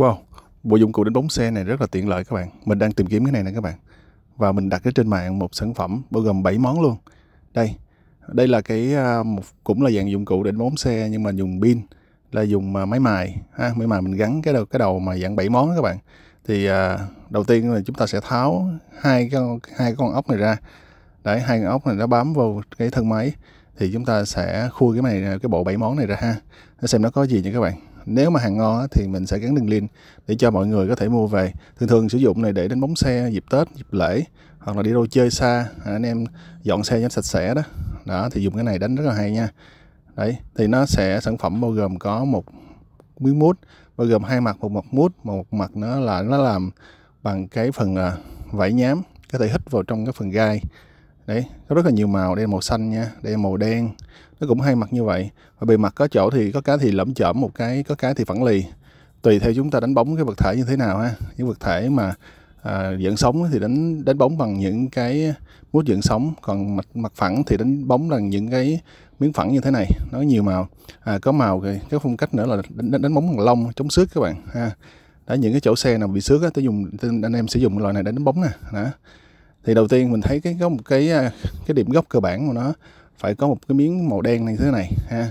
Wow, bộ dụng cụ đánh bóng xe này rất là tiện lợi các bạn. Mình đang tìm kiếm cái này nè các bạn. Và mình đặt nó trên mạng một sản phẩm bao gồm 7 món luôn. Đây, đây là cái à, một cũng là dạng dụng cụ đánh bóng xe nhưng mà dùng pin là dùng à, máy mài ha, máy mài mình gắn cái đầu cái đầu mà dạng 7 món đó các bạn. Thì à, đầu tiên là chúng ta sẽ tháo hai con hai con ốc này ra. Đấy, hai con ốc này nó bám vào cái thân máy thì chúng ta sẽ khui cái này à, cái bộ bảy món này ra ha. Để xem nó có gì nha các bạn nếu mà hàng ngon thì mình sẽ gắn đường link để cho mọi người có thể mua về thường thường sử dụng này để đánh bóng xe dịp tết dịp lễ hoặc là đi đâu chơi xa à, anh em dọn xe cho sạch sẽ đó đó thì dùng cái này đánh rất là hay nha đấy thì nó sẽ sản phẩm bao gồm có một miếng mút bao gồm hai mặt một mặt mút một mặt nó là nó làm bằng cái phần à, vải nhám có thể hít vào trong cái phần gai đấy có rất là nhiều màu đây là màu xanh nha đây là màu đen nó cũng hai mặt như vậy và bề mặt có chỗ thì có cái thì lẫm chởm một cái có cái thì phẳng lì tùy theo chúng ta đánh bóng cái vật thể như thế nào ha những vật thể mà à, dẫn sóng thì đánh đánh bóng bằng những cái mút dẫn sóng còn mặt mặt phẳng thì đánh bóng bằng những cái miếng phẳng như thế này nó nhiều màu à, có màu cái, cái phong cách nữa là đánh, đánh, đánh bóng bằng lông chống xước các bạn ha đó những cái chỗ xe nào bị xước á tôi dùng anh em sử dụng loại này để đánh bóng nè đó thì đầu tiên mình thấy cái có một cái à, cái điểm gốc cơ bản của nó phải có một cái miếng màu đen như thế này ha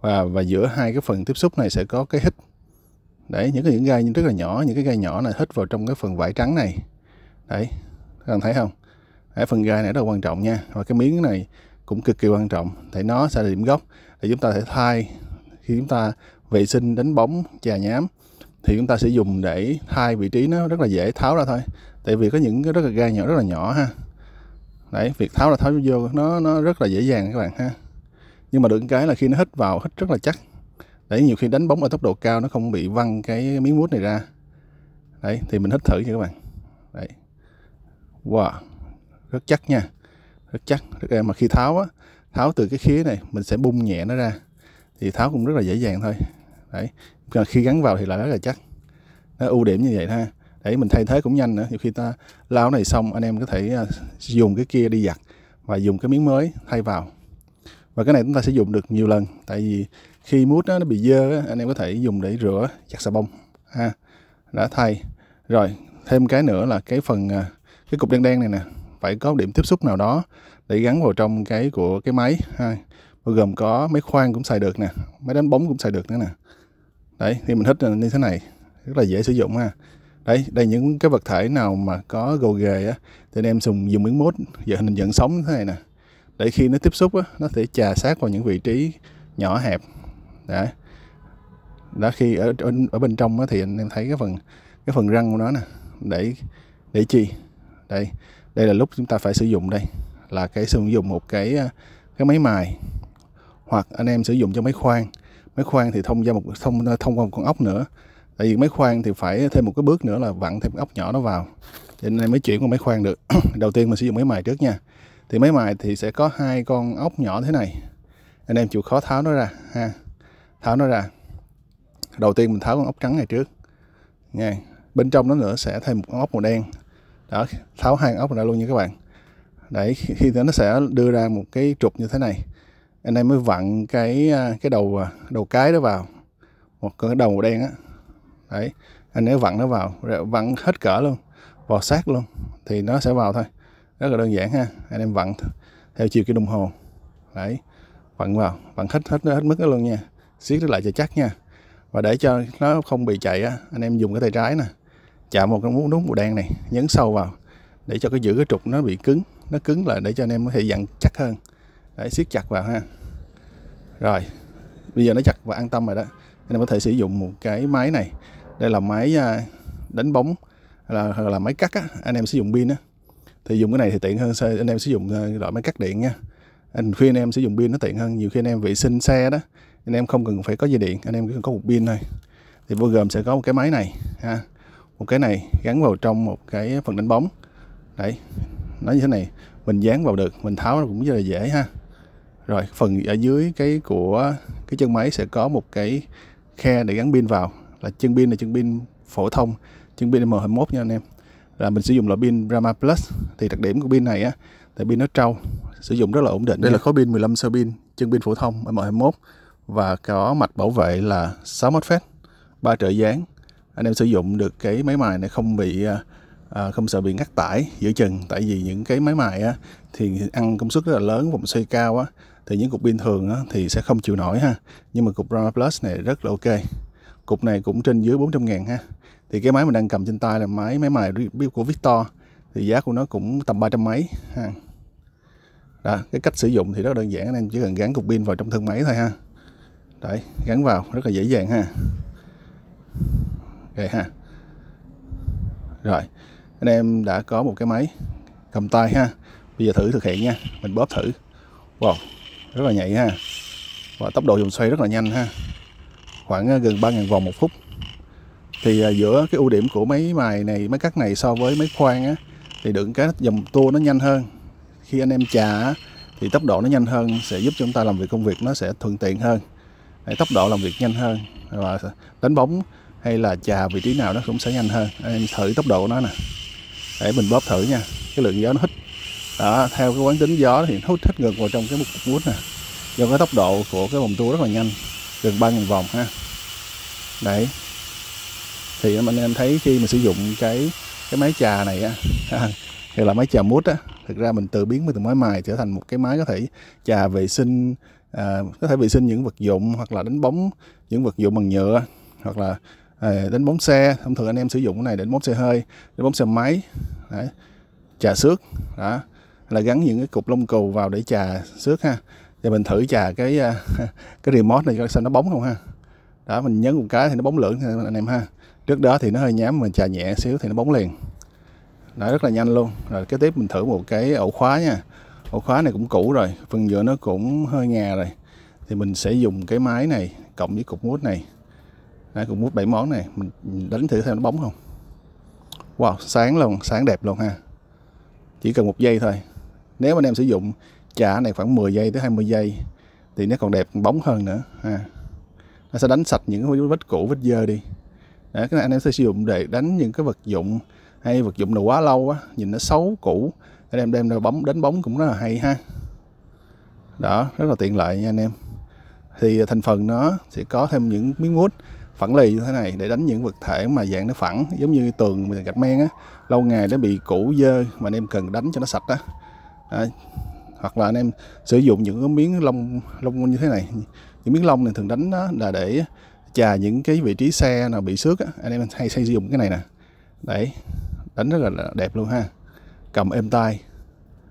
và và giữa hai cái phần tiếp xúc này sẽ có cái hít đấy những cái những gai rất là nhỏ những cái gai nhỏ này hít vào trong cái phần vải trắng này đấy các bạn thấy không đấy, phần gai này rất là quan trọng nha và cái miếng này cũng cực kỳ quan trọng tại nó sẽ là điểm gốc để chúng ta thể thay khi chúng ta vệ sinh đánh bóng chà nhám thì chúng ta sẽ dùng để thay vị trí nó rất là dễ tháo ra thôi tại vì có những cái rất là gai nhỏ rất là nhỏ ha đấy việc tháo là tháo vô nó nó rất là dễ dàng các bạn ha nhưng mà được cái là khi nó hít vào hít rất là chắc đấy nhiều khi đánh bóng ở tốc độ cao nó không bị văng cái miếng mút này ra đấy thì mình hít thử nha các bạn đấy wow rất chắc nha rất chắc rất êm mà khi tháo á tháo từ cái khía này mình sẽ bung nhẹ nó ra thì tháo cũng rất là dễ dàng thôi đấy khi gắn vào thì là rất là chắc nó ưu điểm như vậy ha để mình thay thế cũng nhanh nữa nhiều khi ta lao này xong anh em có thể à, dùng cái kia đi giặt và dùng cái miếng mới thay vào và cái này chúng ta sẽ dùng được nhiều lần tại vì khi mút nó bị dơ anh em có thể dùng để rửa giặt xà bông ha đã thay rồi thêm cái nữa là cái phần à, cái cục đen đen này nè phải có điểm tiếp xúc nào đó để gắn vào trong cái của cái máy ha bao gồm có máy khoan cũng xài được nè máy đánh bóng cũng xài được nữa nè đấy thì mình thích như thế này rất là dễ sử dụng ha đấy đây những cái vật thể nào mà có gồ ghề á thì anh em dùng dùng miếng mốt giờ hình dẫn sống thế này nè để khi nó tiếp xúc á, nó sẽ trà sát vào những vị trí nhỏ hẹp đã đó khi ở ở, ở bên trong á, thì anh em thấy cái phần cái phần răng của nó nè để để chi đây đây là lúc chúng ta phải sử dụng đây là cái sử dụng một cái à, cái máy mài hoặc anh em sử dụng cho máy khoan máy khoan thì thông qua một thông thông qua một con ốc nữa tại vì máy khoan thì phải thêm một cái bước nữa là vặn thêm ốc nhỏ nó vào nên này mới chuyển qua máy khoan được đầu tiên mình sử dụng máy mài trước nha thì máy mài thì sẽ có hai con ốc nhỏ thế này anh em chịu khó tháo nó ra ha tháo nó ra đầu tiên mình tháo con ốc trắng này trước nha bên trong nó nữa sẽ thêm một con ốc màu đen đó tháo hai con ốc ra luôn nha các bạn đấy khi nó sẽ đưa ra một cái trục như thế này anh em mới vặn cái à, cái đầu à, đầu cái đó vào một cái đầu màu đen á đấy anh nếu vặn nó vào vặn hết cỡ luôn vào sát luôn thì nó sẽ vào thôi rất là đơn giản ha anh em vặn theo chiều cái đồng hồ đấy vặn vào vặn hết hết hết mức đó luôn nha siết nó lại cho chắc nha và để cho nó không bị chạy á anh em dùng cái tay trái nè chạm một cái muỗng đúng màu đen này nhấn sâu vào để cho cái giữ cái trục nó bị cứng nó cứng lại để cho anh em có thể dặn chắc hơn đấy siết chặt vào ha rồi bây giờ nó chặt và an tâm rồi đó anh em có thể sử dụng một cái máy này đây là máy à, đánh bóng là là máy cắt á, anh em sử dụng pin á thì dùng cái này thì tiện hơn anh em sử dụng à, loại máy cắt điện nha anh khuyên anh em sử dụng pin nó tiện hơn nhiều khi anh em vệ sinh xe đó anh em không cần phải có dây điện anh em chỉ có một pin thôi thì vô gồm sẽ có một cái máy này ha một cái này gắn vào trong một cái phần đánh bóng đấy nó như thế này mình dán vào được mình tháo nó cũng rất là dễ ha rồi phần ở dưới cái của cái chân máy sẽ có một cái khe để gắn pin vào là chân pin là chân pin phổ thông chân pin M21 nha anh em là mình sử dụng loại pin Brahma Plus thì đặc điểm của pin này á là pin nó trâu sử dụng rất là ổn định đây là khối pin 15 sơ pin chân pin phổ thông M21 và có mạch bảo vệ là 6 mắt ba trợ dáng anh em sử dụng được cái máy mài này không bị à, à, không sợ bị ngắt tải giữa chừng tại vì những cái máy mài á, thì ăn công suất rất là lớn vòng xoay cao á, thì những cục pin thường á, thì sẽ không chịu nổi ha nhưng mà cục Rama Plus này rất là ok cục này cũng trên dưới 400 ngàn ha thì cái máy mình đang cầm trên tay là máy máy mài của Victor thì giá của nó cũng tầm 300 mấy ha đó, cái cách sử dụng thì rất đơn giản anh em chỉ cần gắn cục pin vào trong thân máy thôi ha đấy gắn vào rất là dễ dàng ha ok ha rồi anh em đã có một cái máy cầm tay ha bây giờ thử thực hiện nha mình bóp thử wow rất là nhạy ha và tốc độ dùng xoay rất là nhanh ha khoảng ờ, gần 3.000 vòng một phút thì ờ, giữa cái ưu điểm của máy mài này máy cắt này so với máy khoan á thì đựng cái dòng tua nó nhanh hơn khi anh em trà thì tốc độ nó nhanh hơn sẽ giúp chúng ta làm việc công việc nó sẽ thuận tiện hơn Đấy, tốc độ làm việc nhanh hơn và đánh bóng hay là trà vị trí nào nó cũng sẽ nhanh hơn anh em thử tốc độ của nó nè để mình bóp thử nha cái lượng gió nó hít đó, theo cái quán tính gió thì nó hút hết ngược vào trong cái mục bút nè do cái tốc độ của cái vòng tua rất là nhanh gần 3.000 vòng ha đấy thì anh em thấy khi mình sử dụng cái cái máy trà này á hay là máy trà mút á thực ra mình tự biến từ máy mài trở thành một cái máy có thể trà vệ sinh à, có thể vệ sinh những vật dụng hoặc là đánh bóng những vật dụng bằng nhựa hoặc là à, đánh bóng xe thông thường anh em sử dụng cái này để đánh bóng xe hơi đánh bóng xe máy đấy, trà xước đó là gắn những cái cục lông cừu vào để trà xước ha giờ mình thử trà cái à, cái remote này coi xem nó bóng không ha đó mình nhấn một cái thì nó bóng lưỡng anh em ha trước đó thì nó hơi nhám mình chà nhẹ xíu thì nó bóng liền đó rất là nhanh luôn rồi kế tiếp mình thử một cái ổ khóa nha ổ khóa này cũng cũ rồi phần giữa nó cũng hơi ngà rồi thì mình sẽ dùng cái máy này cộng với cục mút này Đấy, cục mút bảy món này mình đánh thử xem nó bóng không wow sáng luôn sáng đẹp luôn ha chỉ cần một giây thôi nếu anh em sử dụng chả này khoảng 10 giây tới 20 giây thì nó còn đẹp bóng hơn nữa ha nó sẽ đánh sạch những cái vết cũ vết dơ đi đó, cái này anh em sẽ sử dụng để đánh những cái vật dụng hay vật dụng nào quá lâu quá nhìn nó xấu cũ anh em đem ra bấm đánh bóng cũng rất là hay ha đó rất là tiện lợi nha anh em thì à, thành phần nó sẽ có thêm những miếng mút phẳng lì như thế này để đánh những vật thể mà dạng nó phẳng giống như tường gạch men á lâu ngày nó bị cũ dơ mà anh em cần đánh cho nó sạch á hoặc là anh em sử dụng những cái miếng lông lông như thế này những miếng lông này thường đánh là để chà những cái vị trí xe nào bị xước á anh em hay xây dùng cái này nè đấy đánh rất là đẹp luôn ha cầm êm tay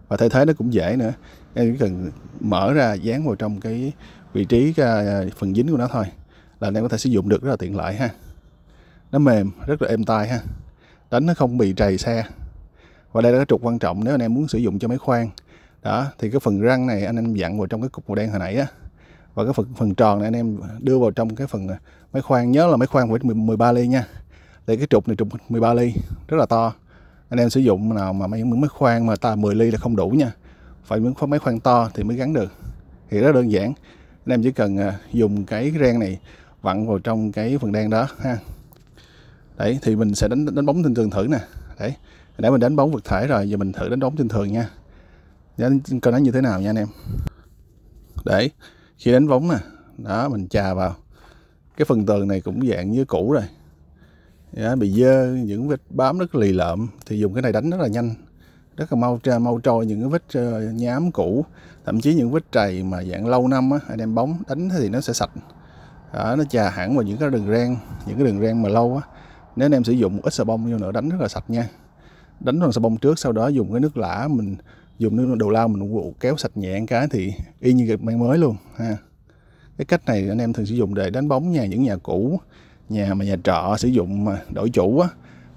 và thay thế nó cũng dễ nữa em chỉ cần mở ra dán vào trong cái vị trí cái à, phần dính của nó thôi là anh em có thể sử dụng được rất là tiện lợi ha nó mềm rất là êm tay ha đánh nó không bị trầy xe và đây là cái trục quan trọng nếu anh em muốn sử dụng cho máy khoan đó thì cái phần răng này anh em dặn vào trong cái cục màu đen hồi nãy á và cái phần phần tròn này anh em đưa vào trong cái phần à, máy khoan nhớ là máy khoan phải 13 ly nha để cái trục này trục 13 ly rất là to anh em sử dụng nào mà máy miếng máy khoan mà ta 10 ly là không đủ nha phải miếng máy khoan to thì mới gắn được thì rất đơn giản anh em chỉ cần à, dùng cái ren này vặn vào trong cái phần đen đó ha đấy thì mình sẽ đánh đánh bóng trên thường thử nè đấy để mình đánh bóng vật thể rồi giờ mình thử đánh bóng trên thường nha đánh coi nó như thế nào nha anh em đấy khi đánh bóng nè đó mình chà vào cái phần tường này cũng dạng như cũ rồi đó, bị dơ những vết bám rất lì lợm thì dùng cái này đánh rất là nhanh rất là mau mau trôi những cái vết ờ, nhám cũ thậm chí những vết trầy mà dạng lâu năm á anh em bóng đánh thì nó sẽ sạch đó, nó chà hẳn vào những cái đường ren những cái đường ren mà lâu á nếu anh em sử dụng một ít xà bông vô nữa đánh rất là sạch nha đánh bằng xà bông trước sau đó dùng cái nước lã mình dùng nước đầu lau mình vụ kéo sạch nhẹ cái thì y như gạch men mới luôn ha cái cách này anh em thường sử dụng để đánh bóng nhà những nhà cũ nhà mà nhà trọ sử dụng mà đổi chủ á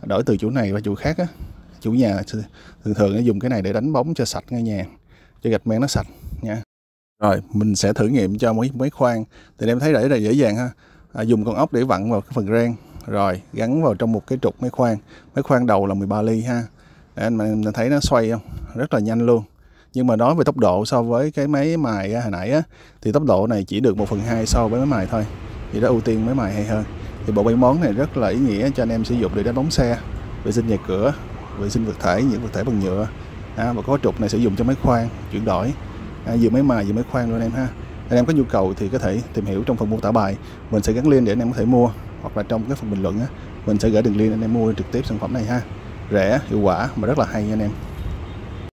đổi từ chủ này qua chủ khác á chủ nhà thường thường nó dùng cái này để đánh bóng cho sạch ngay nhà cho gạch men nó sạch nha rồi mình sẽ thử nghiệm cho mấy mấy khoan thì em thấy rất là dễ dàng ha à, dùng con ốc để vặn vào cái phần rang rồi gắn vào trong một cái trục máy khoan máy khoan đầu là 13 ly ha anh mình thấy nó xoay không rất là nhanh luôn nhưng mà nói về tốc độ so với cái máy mài hồi nãy á, thì tốc độ này chỉ được 1 phần 2 so với máy mài thôi thì đó ưu tiên máy mài hay hơn thì bộ bánh món này rất là ý nghĩa cho anh em sử dụng để đánh bóng xe vệ sinh nhà cửa vệ sinh vật thể những vật thể bằng nhựa à, và có trục này sử dụng cho máy khoan chuyển đổi à, vừa máy mài vừa máy khoan luôn anh em ha anh em có nhu cầu thì có thể tìm hiểu trong phần mô tả bài mình sẽ gắn link để anh em có thể mua hoặc là trong cái phần bình luận á, mình sẽ gửi đường link anh em mua trực tiếp sản phẩm này ha rẻ hiệu quả mà rất là hay nha anh em